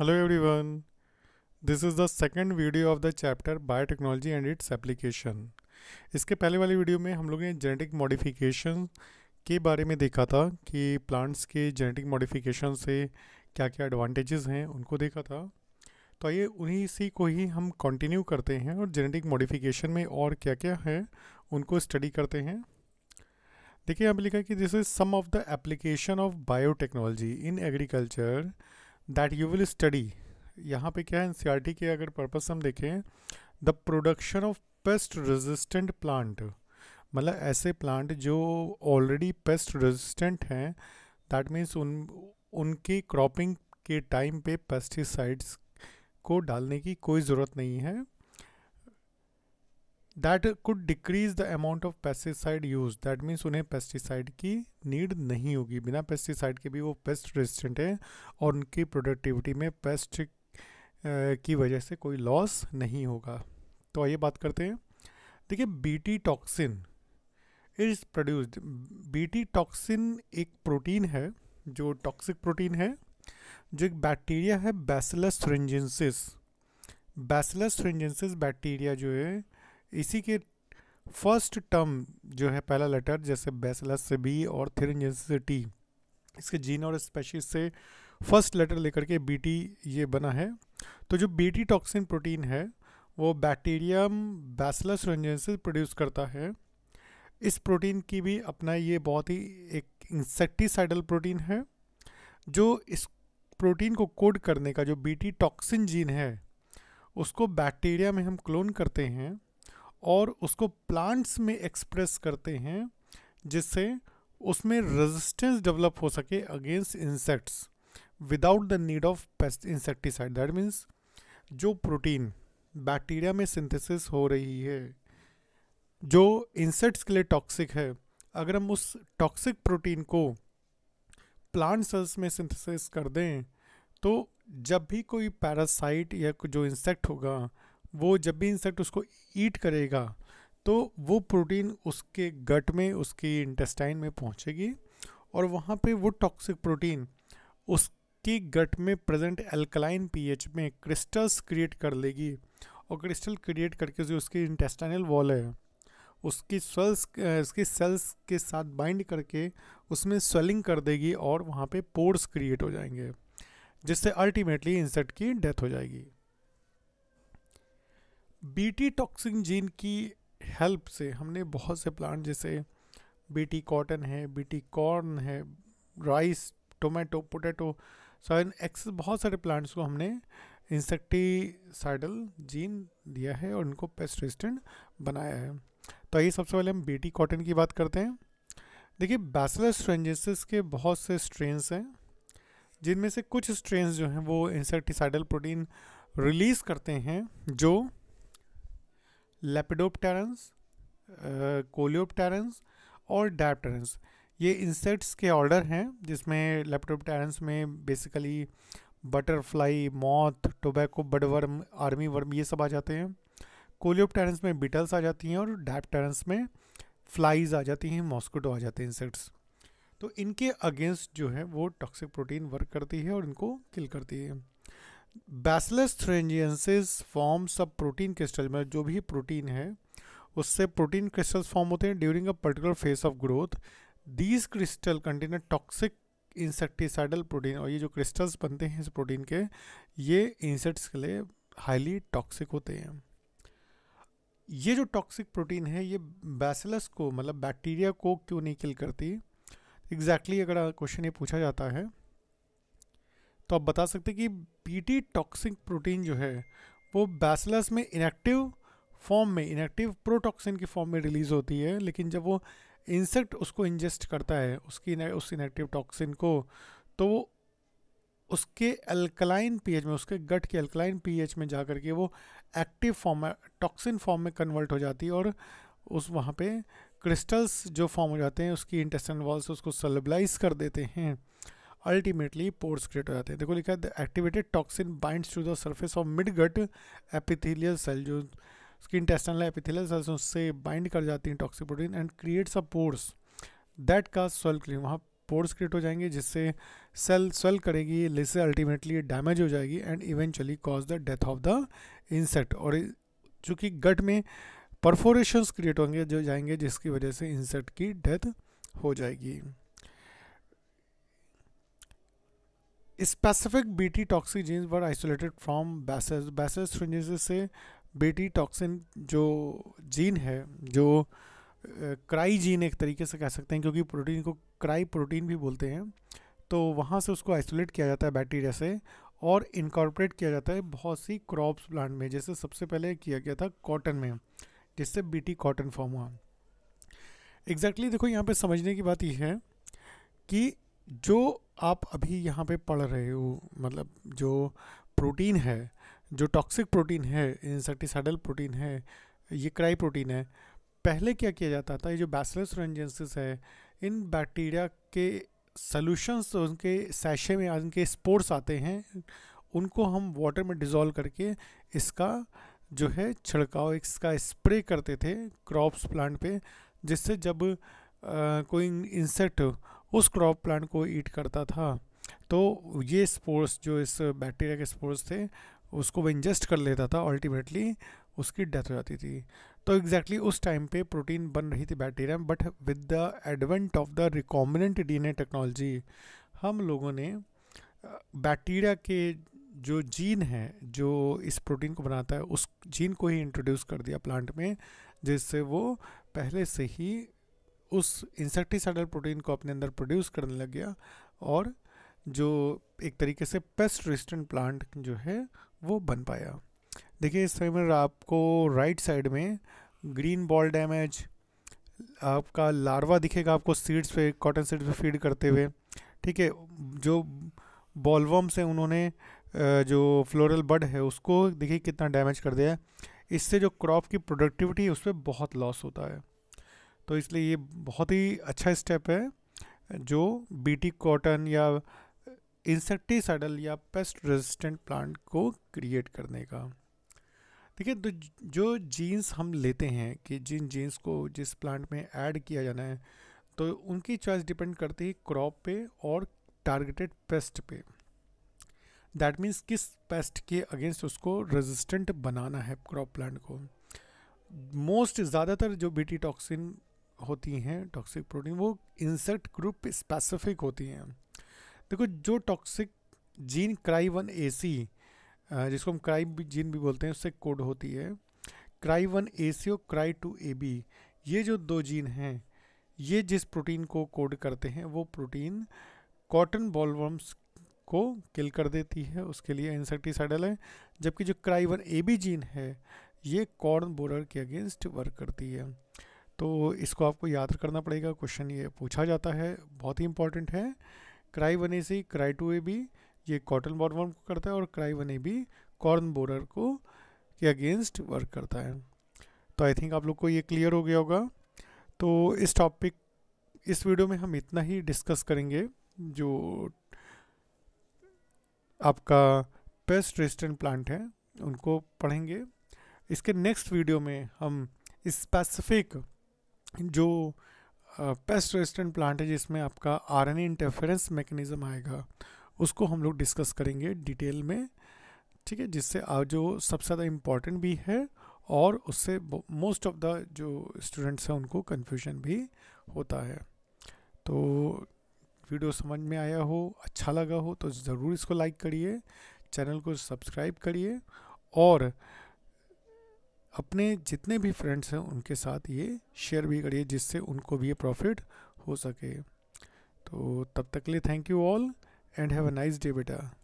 Hello everyone. This is the second video of the chapter Biotechnology and its application. इसके पहले वाली video में हम लोगों ने जेनेटिक मॉडिफिकेशन के बारे में देखा था कि प्लांट्स के जेनेटिक मॉडिफिकेशन से क्या क्या एडवांटेजेस हैं उनको देखा था तो आइए उन्हीं इसी को ही हम कंटिन्यू करते हैं और जेनेटिक मॉडिफिकेशन में और क्या क्या है उनको स्टडी करते हैं देखिए यहाँ पर लिखा कि this is some of the application of biotechnology in agriculture that you will study यहाँ पे क्या है एन e के अगर पर्पस हम देखें the production of pest resistant plant मतलब ऐसे प्लांट जो ऑलरेडी पेस्ट रेजिस्टेंट हैं दैट मीन्स उन उनके क्रॉपिंग के टाइम पे पेस्टिसाइड्स को डालने की कोई ज़रूरत नहीं है that could decrease the amount of pesticide use that means उन्हें पेस्टिसाइड की नीड नहीं होगी बिना पेस्टिसाइड के भी वो पेस्ट रेजिस्टेंट हैं और उनकी प्रोडक्टिविटी में पेस्ट की वजह से कोई लॉस नहीं होगा तो आइए बात करते हैं देखिए BT toxin is produced BT toxin एक प्रोटीन है जो टॉक्सिक प्रोटीन है जो एक बैक्टीरिया है Bacillus thuringiensis Bacillus thuringiensis bacteria जो है इसी के फर्स्ट टर्म जो है पहला लेटर जैसे बैसलस से बी और थिरंजेंस से टी इसके जीन और स्पेशीज से फर्स्ट लेटर लेकर के बी ये बना है तो जो बी टॉक्सिन प्रोटीन है वो बैक्टीरियम बैसलस रंजेंसिस प्रोड्यूस करता है इस प्रोटीन की भी अपना ये बहुत ही एक इंसेक्टिसाइडल प्रोटीन है जो इस प्रोटीन को कोड करने का जो बी टॉक्सिन जीन है उसको बैक्टीरिया में हम क्लोन करते हैं और उसको प्लांट्स में एक्सप्रेस करते हैं जिससे उसमें रेजिस्टेंस डेवलप हो सके against insects without the need of pest insecticide that means जो प्रोटीन बैक्टीरिया में सिंथेसिस हो रही है जो इंसेक्ट्स के लिए टॉक्सिक है अगर हम उस टॉक्सिक प्रोटीन को प्लांट सेल्स में सिंथेसिस कर दें तो जब भी कोई पैरासाइट या जो इंसेक्ट होगा वो जब भी इंसेक्ट उसको ईट करेगा तो वो प्रोटीन उसके गट में उसके इंटेस्टाइन में पहुंचेगी और वहाँ पे वो टॉक्सिक प्रोटीन उसके गट में प्रेजेंट एल्कलाइन पीएच में क्रिस्टल्स क्रिएट कर लेगी और क्रिस्टल क्रिएट करके जो उसकी इंटेस्टाइनल वॉल है उसकी सेल्स उसकी सेल्स के साथ बाइंड करके उसमें स्वेलिंग कर देगी और वहाँ पे पोर्स क्रिएट हो जाएंगे जिससे अल्टीमेटली इंसेक्ट की डेथ हो जाएगी बीटी टॉक्सिन जीन की हेल्प से हमने बहुत से प्लांट जैसे बीटी कॉटन है बीटी कॉर्न है राइस टोमेटो पोटैटो सोयन एक्स बहुत सारे प्लांट्स को हमने इंसेक्टीसाइडल जीन दिया है और इनको पेस्ट रेजिस्टेंट बनाया है तो आइए सबसे पहले हम बीटी कॉटन की बात करते हैं देखिए बैसलस स्ट्रेंजेसिस के बहुत से स्ट्रेंस हैं जिनमें से कुछ स्ट्रेंस जो हैं वो इंसेक्टिसाइडल प्रोटीन रिलीज़ करते हैं जो लेपिडोपटेरेंस कोलियोपटेरेंस uh, और डैपटेरेंस ये इंसेक्ट्स के ऑर्डर हैं जिसमें लेपिडोपटेरेंस में basically butterfly moth tobacco budworm army worm ये सब आ जाते हैं कोलियोपटेरेंस में बीटल्स आ जाती हैं और डैपटेरेंस में फ्लाइज आ जाती हैं मॉस्किटो आ जाते हैं इंसेक्ट्स तो इनके अगेंस्ट जो है वो टॉक्सिक प्रोटीन वर्क करती है और इनको किल करती है बैसलस थ्रेंजियंसिस फॉर्म सब प्रोटीन क्रिस्टल में जो भी प्रोटीन है उससे प्रोटीन क्रिस्टल्स फॉर्म होते हैं during a particular phase of growth these crystal contain toxic insecticidal protein और ये जो क्रिस्टल्स बनते हैं इस प्रोटीन के ये इंसेक्ट्स के लिए हाईली टॉक्सिक होते हैं ये जो टॉक्सिक प्रोटीन है ये बैसलस को मतलब बैक्टीरिया को क्यों नहीं किल करती एग्जैक्टली exactly अगर क्वेश्चन ये पूछा जाता है तो आप बता सकते कि बीटी टॉक्सिक प्रोटीन जो है वो बैसलस में इनएक्टिव फॉर्म में इनएक्टिव प्रोटॉक्सिन की फॉर्म में रिलीज़ होती है लेकिन जब वो इंसेक्ट उसको इंजेस्ट करता है उसकी उस इनएक्टिव टॉक्सिन को तो वो उसके अल्कलाइन पीएच में उसके गट के अल्कलाइन पीएच में जा करके वो एक्टिव फॉर्म में टॉक्सिन फॉर्म में कन्वर्ट हो जाती है और उस वहाँ पे क्रिस्टल्स जो फॉर्म हो जाते हैं उसकी इंटेस्टन वॉल्स उसको सलेबलाइज कर देते हैं अल्टीमेटली पोर्स क्रिएट हो जाते हैं देखो लिखा है activated toxin binds to the surface of mid gut epithelial cell जो स्किन इंटेस्टनल एपिथिलियल सेल्स उससे बाइंड कर जाती हैं toxic protein and creates a pores that का स्वेल क्लीन वहाँ पोर्स क्रिएट हो जाएंगे जिससे सेल स्वेल करेगी लेसे अल्टीमेटली डैमेज हो जाएगी and eventually cause the death of the insect और चूँकि गट में परफोरेशंस क्रिएट होंगे जो जाएंगे जिसकी वजह से इंसेक्ट की डेथ हो जाएगी Specific Bt toxic genes were isolated from bass Bass's fringes से Bt टॉक्सिन जो जीन है जो क्राई जीन एक तरीके से कह सकते हैं क्योंकि प्रोटीन को क्राई प्रोटीन भी बोलते हैं तो वहाँ से उसको आइसोलेट किया जाता है बैक्टीरिया से और इनकॉर्पोरेट किया जाता है बहुत सी क्रॉप्स प्लांट में जैसे सबसे पहले किया गया था कॉटन में जिससे बीटी कॉटन फॉर्म हुआ एग्जैक्टली exactly देखो यहाँ पे समझने की बात यह है कि जो आप अभी यहाँ पे पढ़ रहे हो मतलब जो प्रोटीन है जो टॉक्सिक प्रोटीन है इंसेक्टिसाइडल प्रोटीन है ये क्राई प्रोटीन है पहले क्या किया जाता था ये जो बैसलस रेंजेंसिस है इन बैक्टीरिया के सॉल्यूशंस तो उनके सैशे में उनके स्पोर्ट्स आते हैं उनको हम वाटर में डिज़ोल्व करके इसका जो है छिड़काव इसका स्प्रे करते थे क्रॉप्स प्लांट पे जिससे जब आ, कोई इंसेक्ट उस क्रॉप प्लांट को ईट करता था तो ये स्पोर्स जो इस बैक्टीरिया के स्पोर्स थे उसको वो इंजेस्ट कर लेता था अल्टीमेटली उसकी डेथ हो जाती थी तो एग्जैक्टली exactly उस टाइम पे प्रोटीन बन रही थी बैक्टीरिया में but with the advent of the recombinant DNA technology हम लोगों ने बैक्टीरिया के जो जीन है जो इस प्रोटीन को बनाता है उस जीन को ही इंट्रोड्यूस कर दिया प्लांट में जिससे वो पहले से ही उस इंसेक्टिसाइडल प्रोटीन को अपने अंदर प्रोड्यूस करने लग गया और जो एक तरीके से पेस्ट रेजिस्टेंट प्लांट जो है वो बन पाया देखिए इस समय आपको राइट साइड में ग्रीन बॉल डैमेज आपका लार्वा दिखेगा आपको सीड्स पे कॉटन सीड्स पे फीड करते हुए ठीक है जो बॉलवम से उन्होंने जो फ्लोरल बड है उसको देखिए कितना डैमेज कर दिया है इससे जो क्रॉप की प्रोडक्टिविटी है उस पर बहुत लॉस होता है तो इसलिए ये बहुत ही अच्छा स्टेप है जो बीटी कॉटन या इंसेक्टिसाइडल या पेस्ट रेजिस्टेंट प्लांट को क्रिएट करने का देखिए तो जो जीन्स हम लेते हैं कि जिन जीन्स को जिस प्लांट में ऐड किया जाना है तो उनकी चॉइस डिपेंड करती है क्रॉप पे और टारगेटेड पेस्ट पे दैट मीन्स किस पेस्ट के अगेंस्ट उसको रेजिस्टेंट बनाना है क्रॉप प्लांट को मोस्ट ज़्यादातर जो बीटी टॉक्सिन होती हैं टॉक्सिक प्रोटीन वो इंसेक्ट ग्रुप स्पेसिफिक होती हैं देखो जो toxic gene cry one A C जिसको हम क्राई जीन भी बोलते हैं उससे कोड होती है क्राई वन ए सी और क्राई टू ए बी ये जो दो जीन हैं ये जिस प्रोटीन को कोड करते हैं वो प्रोटीन कॉटन बॉलवर्म्स को किल कर देती है उसके लिए इंसेक्टिसाइडल है जबकि जो cry one A B gene है ये कॉर्न बोरर के अगेंस्ट वर्क करती है तो इसको आपको याद करना पड़ेगा क्वेश्चन ये पूछा जाता है बहुत ही इंपॉर्टेंट है cry one A C cry two A भी ये कॉटन बॉर्डवर्म को करता है और cry one A corn borer को के अगेंस्ट वर्क करता है तो आई थिंक आप लोग को ये क्लियर हो गया होगा तो इस टॉपिक इस वीडियो में हम इतना ही डिस्कस करेंगे जो आपका पेस्ट रेजिस्टेंट प्लांट है उनको पढ़ेंगे इसके नेक्स्ट वीडियो में हम स्पेसिफिक जो पेस्ट रेजिस्टेंट प्लांट है जिसमें आपका आरएनए इंटरफेरेंस मैकेनिज्म आएगा उसको हम लोग डिस्कस करेंगे डिटेल में ठीक है जिससे आज जो सबसे ज़्यादा इम्पॉर्टेंट भी है और उससे मोस्ट ऑफ द जो स्टूडेंट्स हैं उनको कन्फ्यूजन भी होता है तो वीडियो समझ में आया हो अच्छा लगा हो तो ज़रूर इसको लाइक करिए चैनल को सब्सक्राइब करिए और अपने जितने भी फ्रेंड्स हैं उनके साथ ये शेयर भी करिए जिससे उनको भी ये प्रॉफिट हो सके तो तब तक ले लिए thank you all and have a nice day बेटा